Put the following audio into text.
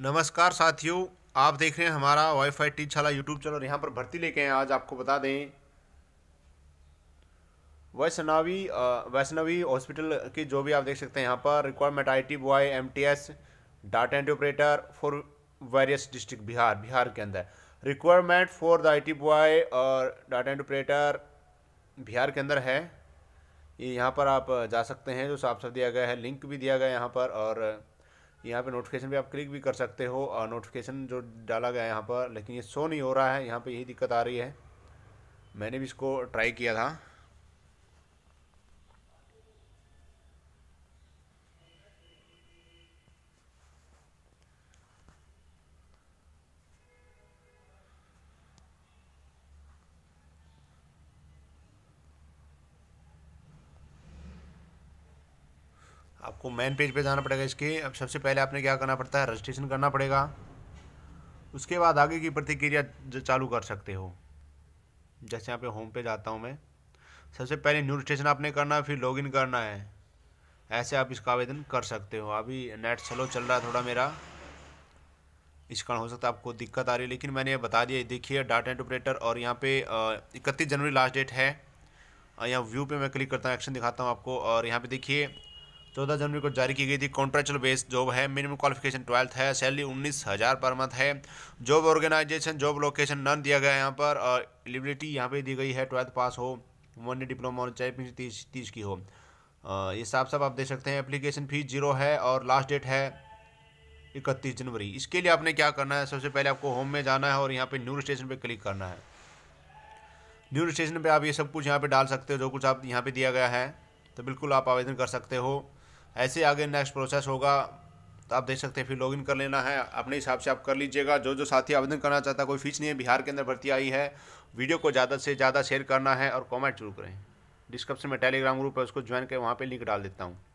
नमस्कार साथियों आप देख रहे हैं हमारा वाई फाई टीच वाला यूट्यूब चैनल यहाँ पर भर्ती लेके हैं आज आपको बता दें वैष्णवी वैष्णवी हॉस्पिटल की जो भी आप देख सकते हैं यहाँ पर requirement I T boy M T S data entry operator for various district Bihar Bihar के अंदर requirement for the I T boy और डाटा एंट्री ऑपरेटर बिहार के अंदर है ये यहाँ पर आप जा सकते हैं जो साफ साफ दिया गया है लिंक भी दिया गया है यहाँ पर और यहाँ पे नोटिफिकेशन भी आप क्लिक भी कर सकते हो और नोटिफिकेशन जो डाला गया है यहाँ पर लेकिन ये शो नहीं हो रहा है यहाँ पे यही दिक्कत आ रही है मैंने भी इसको ट्राई किया था आपको मेन पेज पे जाना पड़ेगा इसके अब सबसे पहले आपने क्या करना पड़ता है रजिस्ट्रेशन करना पड़ेगा उसके बाद आगे की प्रतिक्रिया चालू कर सकते हो जैसे यहाँ पे होम पे जाता हूँ मैं सबसे पहले न्यू रजिस्ट्रेशन आपने करना है फिर लॉगिन करना है ऐसे आप इसका आवेदन कर सकते हो अभी नेट स्लो चल रहा है थोड़ा मेरा इस कारण हो सकता है आपको दिक्कत आ रही है लेकिन मैंने ये बता दिया देखिए डाटा एंड ऑपरेटर और यहाँ पे इकतीस जनवरी लास्ट डेट है यहाँ व्यू पे मैं क्लिक करता हूँ एक्शन दिखाता हूँ आपको और यहाँ पे देखिए चौदह जनवरी को जारी की गई थी कॉन्ट्रेक्चुअल बेस्ड जॉब है मिनिमम क्वालिफिकेशन ट्वेल्थ है सैलरी उन्नीस हज़ार पर मंथ है job organisation job location none दिया गया है यहाँ पर और एलिबिलिटी यहाँ पे दी गई है ट्वेल्थ पास हो वन ईयर डिप्लोमा होना चाहिए तीस तीस की हो ये साफ साफ आप देख सकते हैं एप्लीकेशन फ़ीस जीरो है और लास्ट डेट है इकतीस जनवरी इसके लिए आपने क्या करना है सबसे पहले आपको होम में जाना है और यहाँ पर न्यू स्टेशन पर क्लिक करना है न्यू स्टेशन पर आप ये सब कुछ यहाँ पर डाल सकते हो जो कुछ आप यहाँ पर दिया गया है तो बिल्कुल आप आवेदन कर सकते हो ऐसे आगे नेक्स्ट प्रोसेस होगा तो आप देख सकते हैं फिर लॉगिन कर लेना है अपने हिसाब से आप कर लीजिएगा जो जो साथी आवेदन करना चाहता है कोई फीस नहीं है बिहार के अंदर भर्ती आई है वीडियो को ज़्यादा से ज़्यादा शेयर करना है और कमेंट जरूर करें डिस्क्रिप्शन में टेलीग्राम ग्रुप है उसको ज्वाइन कर वहाँ पर लिंक डाल देता हूँ